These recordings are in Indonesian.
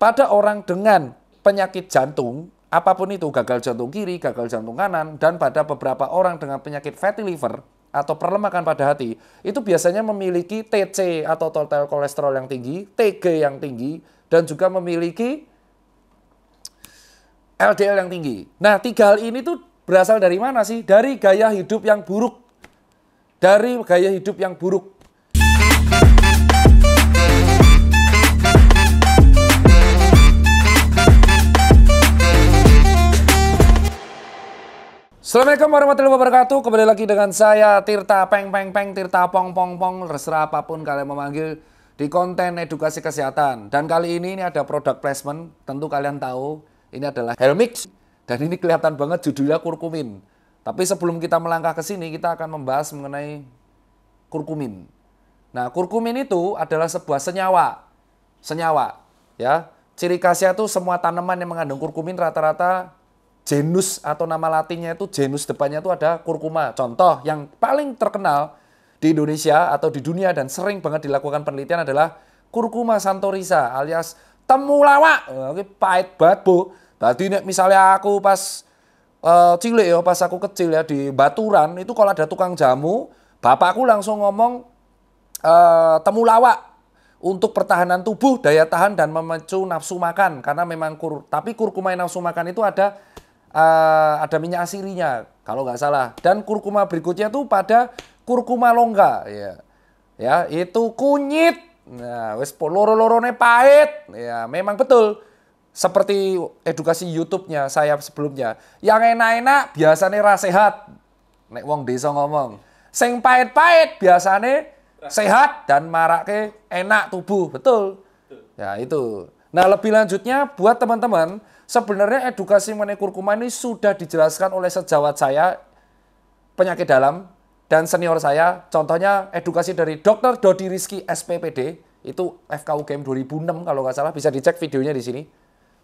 Pada orang dengan penyakit jantung, apapun itu, gagal jantung kiri, gagal jantung kanan, dan pada beberapa orang dengan penyakit fatty liver atau perlemakan pada hati, itu biasanya memiliki TC atau total kolesterol yang tinggi, TG yang tinggi, dan juga memiliki LDL yang tinggi. Nah, tiga hal ini tuh berasal dari mana sih? Dari gaya hidup yang buruk. Dari gaya hidup yang buruk. Assalamualaikum warahmatullahi wabarakatuh. Kembali lagi dengan saya Tirta Peng Peng Peng Tirta Pong Pong Pong terserah apapun kalian memanggil di konten edukasi kesehatan. Dan kali ini ini ada produk placement. Tentu kalian tahu ini adalah Helmix dan ini kelihatan banget judulnya kurkumin. Tapi sebelum kita melangkah ke sini kita akan membahas mengenai kurkumin. Nah, kurkumin itu adalah sebuah senyawa. Senyawa, ya. Ciri khasnya itu semua tanaman yang mengandung kurkumin rata-rata genus atau nama latinnya itu genus depannya itu ada kurkuma. Contoh yang paling terkenal di Indonesia atau di dunia dan sering banget dilakukan penelitian adalah kurkuma santorisa alias temulawak. Oke, pahit banget, Bu. Tadi misalnya aku pas uh, cilik ya, pas aku kecil ya di Baturan itu kalau ada tukang jamu, bapakku langsung ngomong uh, temulawak untuk pertahanan tubuh, daya tahan dan memacu nafsu makan karena memang kur tapi kurkuma nafsu makan itu ada uh, ada minyak asirinya kalau nggak salah. Dan kurkuma berikutnya tuh pada kurkuma longga ya. Ya, itu kunyit. Nah, wes loro-lorone pahit. Ya, memang betul. Seperti edukasi YouTube-nya saya sebelumnya. Yang enak-enak biasanya ras sehat. Nek wong desa ngomong. Sing pahit-pahit biasanya sehat dan marake enak tubuh. Betul. Ya, itu. Nah, lebih lanjutnya buat teman-teman, sebenarnya edukasi mengenai kurkuma ini sudah dijelaskan oleh sejawat saya penyakit dalam dan senior saya. Contohnya edukasi dari Dr. Dodi Rizky SPPD itu FKU Game 2006 kalau nggak salah bisa dicek videonya di sini.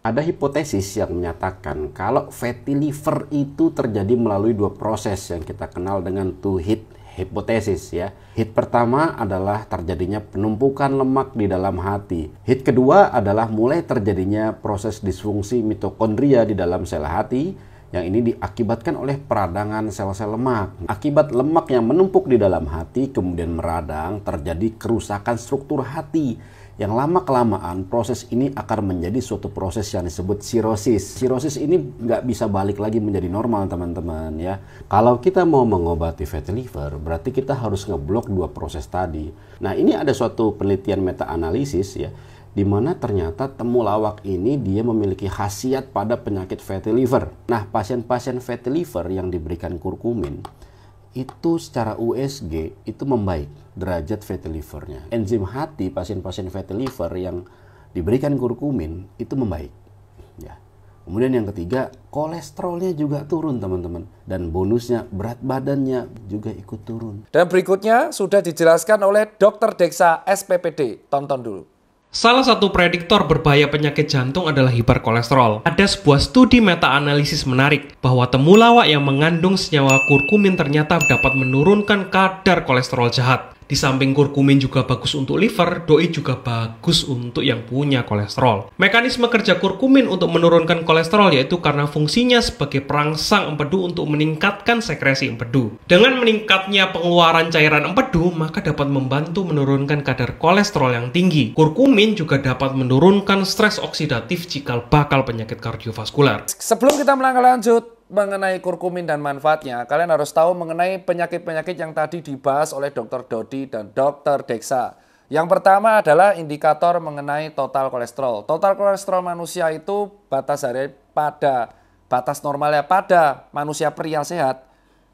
Ada hipotesis yang menyatakan kalau fatty liver itu terjadi melalui dua proses yang kita kenal dengan two hit hipotesis ya. Hit pertama adalah terjadinya penumpukan lemak di dalam hati. Hit kedua adalah mulai terjadinya proses disfungsi mitokondria di dalam sel hati yang ini diakibatkan oleh peradangan sel-sel lemak. Akibat lemak yang menumpuk di dalam hati kemudian meradang, terjadi kerusakan struktur hati yang lama-kelamaan proses ini akan menjadi suatu proses yang disebut sirosis. Sirosis ini nggak bisa balik lagi menjadi normal, teman-teman ya. Kalau kita mau mengobati fatty liver, berarti kita harus ngeblok dua proses tadi. Nah, ini ada suatu penelitian meta-analisis ya, di mana ternyata temulawak ini dia memiliki khasiat pada penyakit fatty liver. Nah, pasien-pasien fatty liver yang diberikan kurkumin itu secara USG itu membaik derajat fatty livernya. Enzim hati pasien-pasien fatty liver yang diberikan kurkumin itu membaik. Ya. Kemudian yang ketiga, kolesterolnya juga turun teman-teman. Dan bonusnya, berat badannya juga ikut turun. Dan berikutnya sudah dijelaskan oleh dokter Deksa SPPD. Tonton dulu. Salah satu prediktor berbahaya penyakit jantung adalah hiperkolesterol. Ada sebuah studi meta-analisis menarik bahwa temulawak yang mengandung senyawa kurkumin ternyata dapat menurunkan kadar kolesterol jahat. Di samping kurkumin juga bagus untuk liver, doi juga bagus untuk yang punya kolesterol. Mekanisme kerja kurkumin untuk menurunkan kolesterol yaitu karena fungsinya sebagai perangsang empedu untuk meningkatkan sekresi empedu. Dengan meningkatnya pengeluaran cairan empedu, maka dapat membantu menurunkan kadar kolesterol yang tinggi. Kurkumin juga dapat menurunkan stres oksidatif cikal bakal penyakit kardiovaskular. Sebelum kita melangkah lanjut, mengenai kurkumin dan manfaatnya, kalian harus tahu mengenai penyakit-penyakit yang tadi dibahas oleh Dr. Dodi dan Dr. Deksa. Yang pertama adalah indikator mengenai total kolesterol. Total kolesterol manusia itu batas hari pada batas normalnya pada manusia pria sehat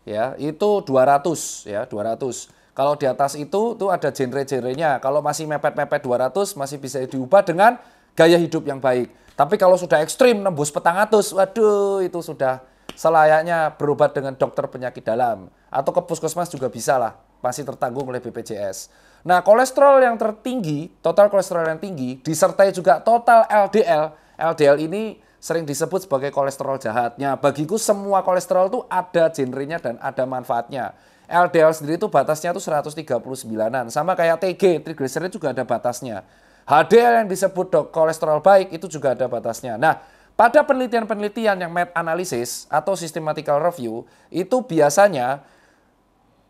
ya itu 200 ya 200 kalau di atas itu tuh ada genre-genrenya kalau masih mepet-mepet 200 masih bisa diubah dengan gaya hidup yang baik tapi kalau sudah ekstrim nembus petang atus waduh itu sudah selayaknya berobat dengan dokter penyakit dalam atau ke puskesmas juga bisa lah, masih tertanggung oleh BPJS. Nah, kolesterol yang tertinggi, total kolesterol yang tinggi disertai juga total LDL. LDL ini sering disebut sebagai kolesterol jahatnya. Bagiku semua kolesterol itu ada genrenya dan ada manfaatnya. LDL sendiri itu batasnya itu 139-an. Sama kayak TG, trigliserid juga ada batasnya. HDL yang disebut dok, kolesterol baik itu juga ada batasnya. Nah, pada penelitian-penelitian yang meta analisis atau systematical review itu biasanya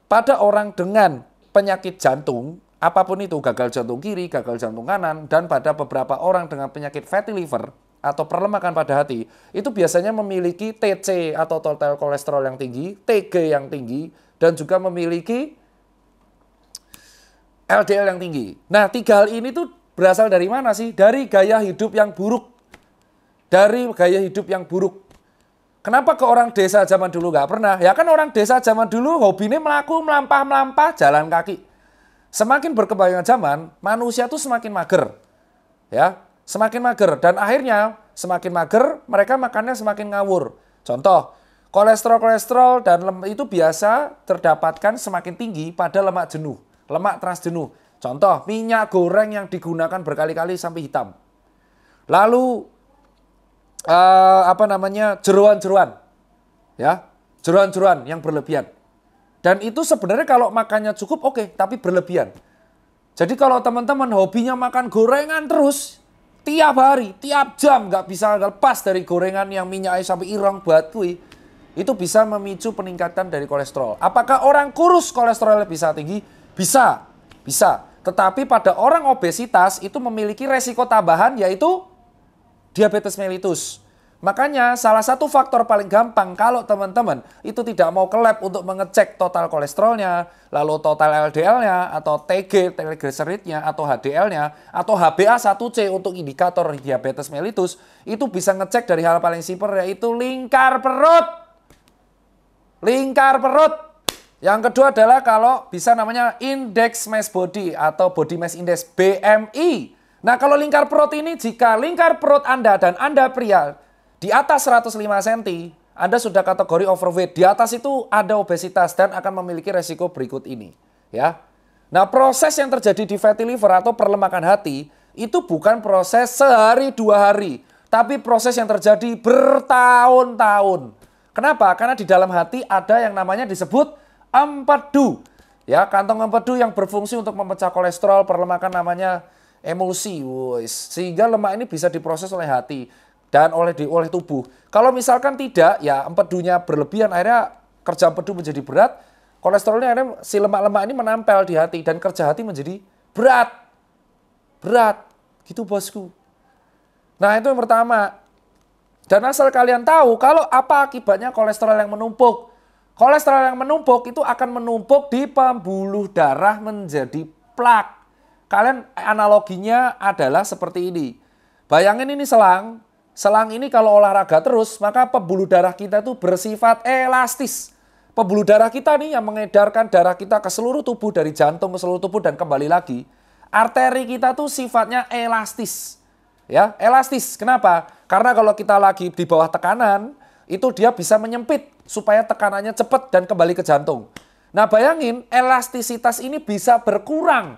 pada orang dengan penyakit jantung apapun itu gagal jantung kiri, gagal jantung kanan dan pada beberapa orang dengan penyakit fatty liver atau perlemakan pada hati itu biasanya memiliki TC atau total kolesterol yang tinggi, TG yang tinggi dan juga memiliki LDL yang tinggi. Nah, tiga hal ini tuh berasal dari mana sih? Dari gaya hidup yang buruk dari gaya hidup yang buruk. Kenapa ke orang desa zaman dulu nggak pernah? Ya kan orang desa zaman dulu hobinya melaku, melampah-melampah, jalan kaki. Semakin berkembangnya zaman, manusia tuh semakin mager. Ya, semakin mager. Dan akhirnya semakin mager, mereka makannya semakin ngawur. Contoh, kolesterol-kolesterol dan lemak itu biasa terdapatkan semakin tinggi pada lemak jenuh, lemak trans jenuh. Contoh, minyak goreng yang digunakan berkali-kali sampai hitam. Lalu uh, apa namanya jeruan-jeruan, ya jeruan-jeruan yang berlebihan. Dan itu sebenarnya kalau makannya cukup oke, okay, tapi berlebihan. Jadi kalau teman-teman hobinya makan gorengan terus, tiap hari, tiap jam nggak bisa lepas dari gorengan yang minyaknya sampai irong buat kui, itu bisa memicu peningkatan dari kolesterol. Apakah orang kurus kolesterolnya bisa tinggi? Bisa, bisa. Tetapi pada orang obesitas itu memiliki resiko tambahan yaitu diabetes mellitus. Makanya salah satu faktor paling gampang kalau teman-teman itu tidak mau ke lab untuk mengecek total kolesterolnya, lalu total LDL-nya, atau TG, triglyceride-nya, atau HDL-nya, atau HbA1c untuk indikator diabetes mellitus, itu bisa ngecek dari hal paling simpel yaitu lingkar perut. Lingkar perut. Yang kedua adalah kalau bisa namanya indeks mass body atau body mass index BMI. Nah kalau lingkar perut ini jika lingkar perut Anda dan Anda pria di atas 105 cm, Anda sudah kategori overweight. Di atas itu ada obesitas dan akan memiliki resiko berikut ini. ya. Nah proses yang terjadi di fatty liver atau perlemakan hati itu bukan proses sehari dua hari. Tapi proses yang terjadi bertahun-tahun. Kenapa? Karena di dalam hati ada yang namanya disebut empedu. Ya, kantong empedu yang berfungsi untuk memecah kolesterol, perlemakan namanya emosi, wos. sehingga lemak ini bisa diproses oleh hati dan oleh di, oleh tubuh. Kalau misalkan tidak, ya empedunya berlebihan, akhirnya kerja empedu menjadi berat, kolesterolnya akhirnya si lemak-lemak ini menempel di hati dan kerja hati menjadi berat, berat, gitu bosku. Nah itu yang pertama. Dan asal kalian tahu kalau apa akibatnya kolesterol yang menumpuk. Kolesterol yang menumpuk itu akan menumpuk di pembuluh darah menjadi plak. Kalian analoginya adalah seperti ini. Bayangin ini selang. Selang ini kalau olahraga terus, maka pembuluh darah kita itu bersifat elastis. Pembuluh darah kita nih yang mengedarkan darah kita ke seluruh tubuh dari jantung ke seluruh tubuh dan kembali lagi. Arteri kita tuh sifatnya elastis. Ya, elastis. Kenapa? Karena kalau kita lagi di bawah tekanan, itu dia bisa menyempit supaya tekanannya cepat dan kembali ke jantung. Nah bayangin elastisitas ini bisa berkurang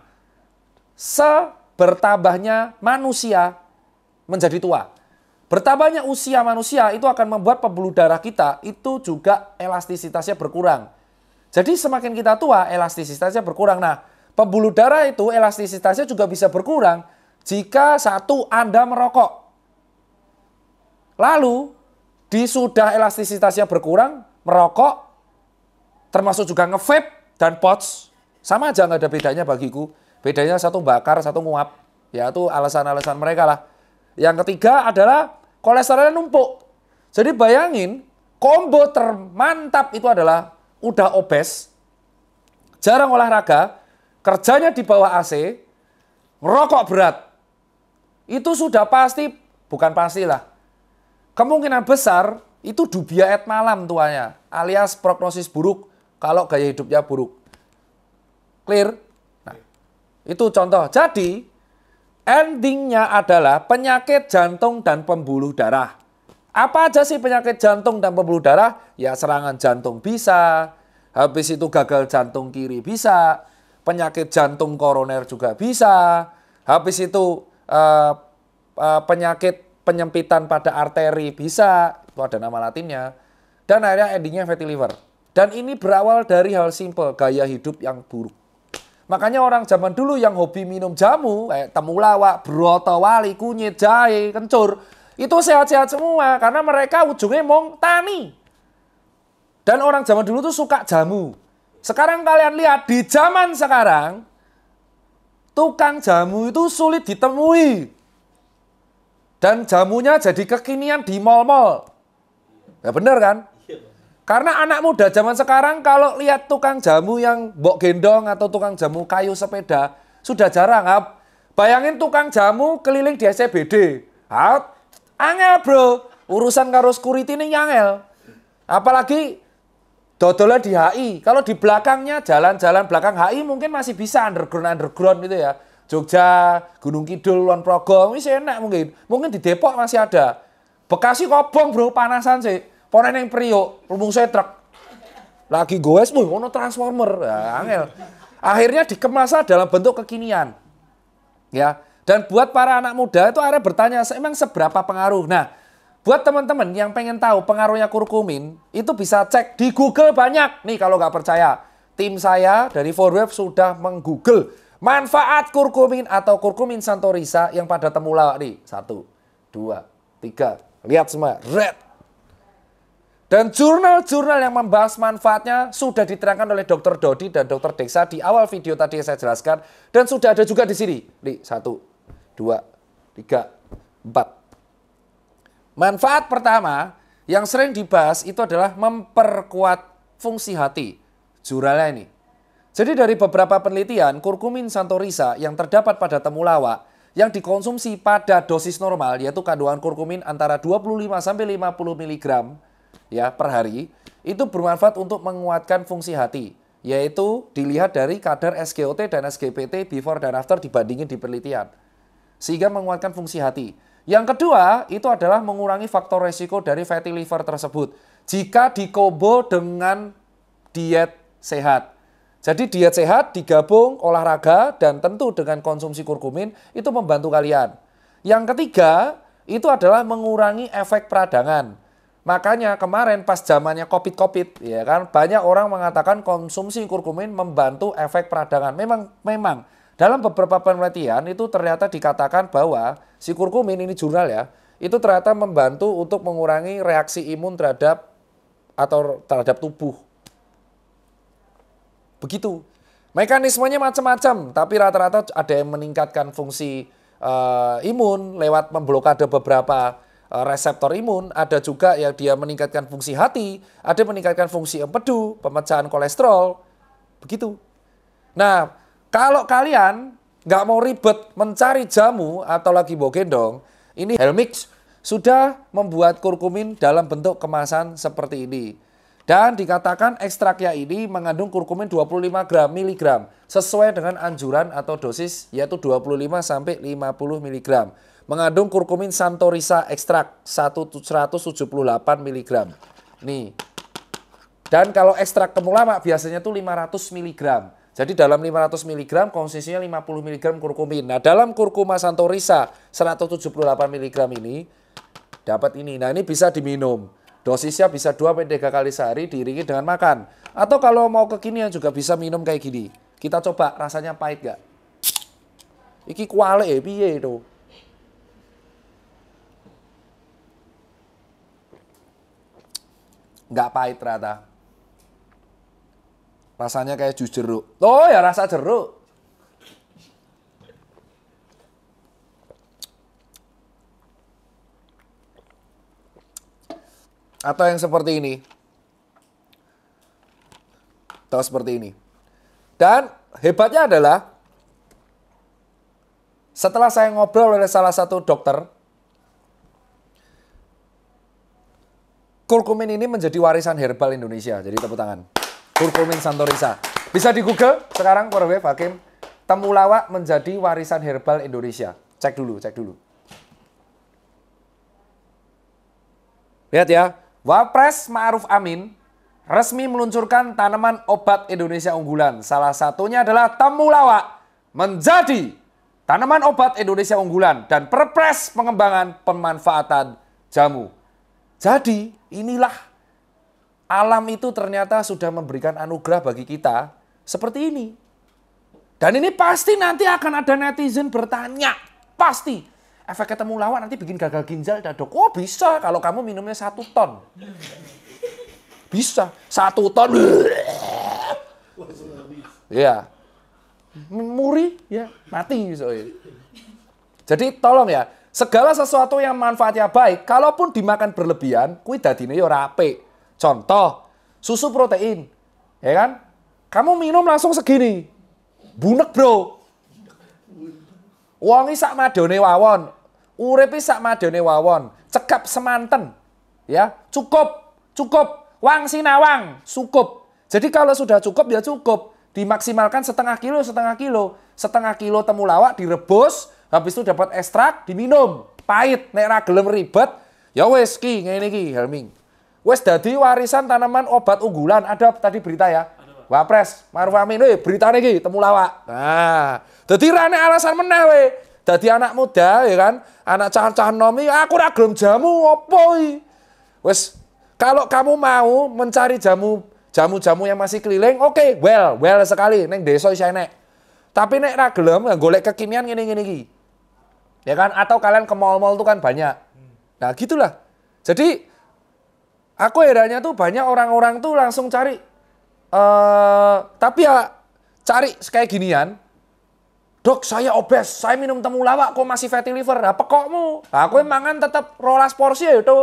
sebertambahnya manusia menjadi tua. Bertambahnya usia manusia itu akan membuat pembuluh darah kita itu juga elastisitasnya berkurang. Jadi semakin kita tua, elastisitasnya berkurang. Nah, pembuluh darah itu elastisitasnya juga bisa berkurang jika satu Anda merokok. Lalu, di sudah elastisitasnya berkurang, merokok, termasuk juga nge dan pots, sama aja nggak ada bedanya bagiku. Bedanya satu bakar, satu nguap. Ya itu alasan-alasan mereka lah. Yang ketiga adalah kolesterolnya numpuk. Jadi bayangin, combo termantap itu adalah udah obes, jarang olahraga, kerjanya di bawah AC, ngerokok berat. Itu sudah pasti, bukan pastilah. Kemungkinan besar itu dubia et malam tuanya, alias prognosis buruk kalau gaya hidupnya buruk. Clear? Itu contoh. Jadi, endingnya adalah penyakit jantung dan pembuluh darah. Apa aja sih penyakit jantung dan pembuluh darah? Ya serangan jantung bisa, habis itu gagal jantung kiri bisa, penyakit jantung koroner juga bisa, habis itu uh, uh, penyakit penyempitan pada arteri bisa, itu ada nama latinnya, dan akhirnya endingnya fatty liver. Dan ini berawal dari hal simple, gaya hidup yang buruk. Makanya orang zaman dulu yang hobi minum jamu, kayak temulawak, broto wali, kunyit, jahe, kencur, itu sehat-sehat semua karena mereka ujungnya mau tani. Dan orang zaman dulu tuh suka jamu. Sekarang kalian lihat di zaman sekarang tukang jamu itu sulit ditemui. Dan jamunya jadi kekinian di mal-mal. Ya bener kan? Karena anak muda zaman sekarang kalau lihat tukang jamu yang bok gendong atau tukang jamu kayu sepeda sudah jarang. Hap. Bayangin tukang jamu keliling di SCBD. E Hap. Angel bro, urusan karo security ini angel. Apalagi dodolnya di HI. Kalau di belakangnya jalan-jalan belakang HI mungkin masih bisa underground-underground gitu ya. Jogja, Gunung Kidul, Lon Progo, ini enak mungkin. Mungkin di Depok masih ada. Bekasi kobong bro, panasan sih. Pone neng Priyo, rumung setrek. Lagi goes, wih, wono transformer. Ya, angel. Akhirnya dikemas dalam bentuk kekinian. Ya, dan buat para anak muda itu akhirnya bertanya, emang seberapa pengaruh? Nah, buat teman-teman yang pengen tahu pengaruhnya kurkumin, itu bisa cek di Google banyak. Nih kalau nggak percaya, tim saya dari Forweb sudah menggoogle manfaat kurkumin atau kurkumin santorisa yang pada temulawak nih. Satu, dua, tiga. Lihat semua, red, dan jurnal-jurnal yang membahas manfaatnya sudah diterangkan oleh Dr. Dodi dan Dr. Deksa di awal video tadi yang saya jelaskan. Dan sudah ada juga di sini. Di satu, dua, tiga, empat. Manfaat pertama yang sering dibahas itu adalah memperkuat fungsi hati. Jurnalnya ini. Jadi dari beberapa penelitian, kurkumin santorisa yang terdapat pada temulawak yang dikonsumsi pada dosis normal yaitu kandungan kurkumin antara 25 50 miligram ya per hari itu bermanfaat untuk menguatkan fungsi hati yaitu dilihat dari kadar SGOT dan SGPT before dan after dibandingin di penelitian sehingga menguatkan fungsi hati. Yang kedua itu adalah mengurangi faktor resiko dari fatty liver tersebut jika dikobo dengan diet sehat. Jadi diet sehat digabung olahraga dan tentu dengan konsumsi kurkumin itu membantu kalian. Yang ketiga itu adalah mengurangi efek peradangan. Makanya kemarin pas zamannya covid-covid ya kan banyak orang mengatakan konsumsi kurkumin membantu efek peradangan. Memang memang dalam beberapa penelitian itu ternyata dikatakan bahwa si kurkumin ini jurnal ya, itu ternyata membantu untuk mengurangi reaksi imun terhadap atau terhadap tubuh. Begitu. Mekanismenya macam-macam, tapi rata-rata ada yang meningkatkan fungsi uh, imun lewat memblokade beberapa Eh, reseptor imun, ada juga yang dia meningkatkan fungsi hati, ada meningkatkan fungsi empedu, pemecahan kolesterol, begitu. Nah, kalau kalian nggak mau ribet mencari jamu atau lagi mau gendong, ini Helmix sudah membuat kurkumin dalam bentuk kemasan seperti ini. Dan dikatakan ekstraknya ini mengandung kurkumin 25 gram miligram sesuai dengan anjuran atau dosis yaitu 25 sampai 50 miligram mengandung kurkumin santorisa ekstrak 178 mg. Nih. Dan kalau ekstrak kemulama biasanya tuh 500 mg. Jadi dalam 500 mg konsisinya 50 mg kurkumin. Nah, dalam kurkuma santorisa 178 mg ini dapat ini. Nah, ini bisa diminum. Dosisnya bisa 2 3 kali sehari diiringi dengan makan. Atau kalau mau kekinian juga bisa minum kayak gini. Kita coba rasanya pahit gak? Iki kuale piye itu. nggak pahit ternyata rasanya kayak jus jeruk oh ya rasa jeruk atau yang seperti ini atau seperti ini dan hebatnya adalah setelah saya ngobrol oleh salah satu dokter Kurkumin ini menjadi warisan herbal Indonesia. Jadi tepuk tangan. Kurkumin Santorisa. Bisa di Google sekarang Korwef Hakim. Temulawak menjadi warisan herbal Indonesia. Cek dulu, cek dulu. Lihat ya, Wapres Ma'ruf Amin resmi meluncurkan tanaman obat Indonesia unggulan. Salah satunya adalah temulawak menjadi tanaman obat Indonesia unggulan dan perpres pengembangan pemanfaatan jamu. Jadi, Inilah alam itu ternyata sudah memberikan anugerah bagi kita seperti ini. Dan ini pasti nanti akan ada netizen bertanya, pasti. Efek ketemu lawan nanti bikin gagal ginjal dadok. Oh bisa kalau kamu minumnya satu ton. Bisa, satu ton. Iya. Muri, ya mati. Jadi tolong ya, Segala sesuatu yang manfaatnya baik, kalaupun dimakan berlebihan, kuwi dadine yo ya rapi. Contoh, susu protein, ya kan? Kamu minum langsung segini. Bunek, Bro. wangi sak madone wawon, uripi sak madone wawon, cekap semanten. Ya, cukup, cukup. Wang sinawang, cukup. Jadi kalau sudah cukup ya cukup dimaksimalkan setengah kilo, setengah kilo. Setengah kilo temulawak direbus, Habis itu dapat ekstrak diminum, pahit nek ra gelem ribet, ya weski ki ngene iki Helming. Wes dadi warisan tanaman obat unggulan. Ada tadi berita ya. Wapres Maruf Amin we eh, berita nih, temu lawak. Nah, jadi rane alasan meneh we. Jadi anak muda ya kan, anak cah-cah nomi aku ragam jamu opo Wes kalau kamu mau mencari jamu jamu-jamu yang masih keliling, oke, okay, well, well sekali neng desa isi enek. Tapi nek ragam, gelem ya golek kekinian gini gini gini ya kan? Atau kalian ke mall-mall tuh kan banyak. Hmm. Nah gitulah. Jadi aku herannya tuh banyak orang-orang tuh langsung cari. Uh, tapi ya cari kayak ginian. Dok, saya obes, saya minum temulawak, kok masih fatty liver? Apa kokmu? Nah, aku mangan tetap rolas porsi ya itu.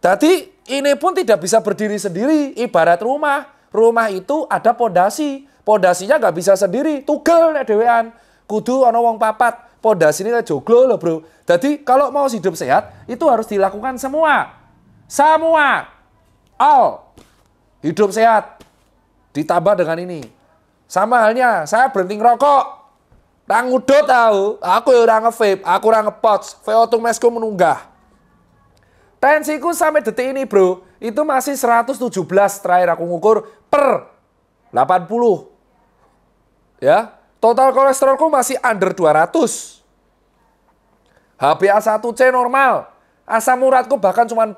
Jadi ini pun tidak bisa berdiri sendiri. Ibarat rumah, rumah itu ada pondasi. Pondasinya nggak bisa sendiri, tugel ya dewean kudu ono wong papat. sini lah joglo loh, Bro. Jadi kalau mau hidup sehat itu harus dilakukan semua. Semua. All. Hidup sehat. Ditambah dengan ini. Sama halnya, saya berhenti ngerokok. Rang ngudut tau, aku ya orang ngevape vape aku orang ngepots, VO2 mesku menunggah. Tensiku sampai detik ini bro, itu masih 117 terakhir aku ngukur per 80. Ya, Total kolesterolku masih under 200. HbA1c normal. Asam uratku bahkan cuma 4.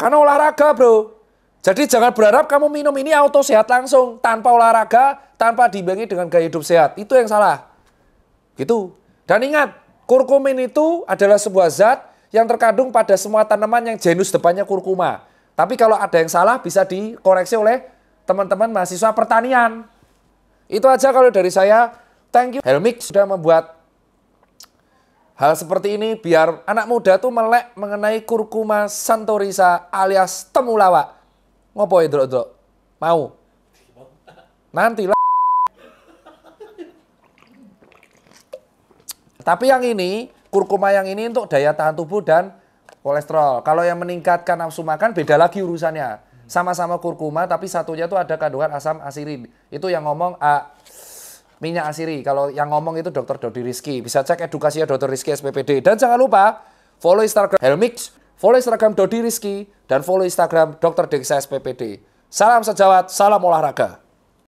Karena olahraga, Bro. Jadi jangan berharap kamu minum ini auto sehat langsung tanpa olahraga, tanpa diimbangi dengan gaya hidup sehat. Itu yang salah. Gitu. Dan ingat, kurkumin itu adalah sebuah zat yang terkandung pada semua tanaman yang genus depannya kurkuma. Tapi kalau ada yang salah bisa dikoreksi oleh teman-teman mahasiswa pertanian. Itu aja kalau dari saya. Thank you Helmix sudah membuat hal seperti ini biar anak muda tuh melek mengenai kurkuma santorisa alias temulawak. Ngopo ya, Drok, Mau? Nanti lah. Tapi yang ini, kurkuma yang ini untuk daya tahan tubuh dan kolesterol. Kalau yang meningkatkan nafsu makan beda lagi urusannya sama-sama kurkuma tapi satunya tuh ada kandungan asam asirin. Itu yang ngomong uh, minyak asiri. Kalau yang ngomong itu dokter Dodi Rizky. Bisa cek edukasinya dokter Rizky SPPD. Dan jangan lupa follow Instagram Helmix, follow Instagram Dodi Rizky, dan follow Instagram Dr. Dexa SPPD. Salam sejawat, salam olahraga.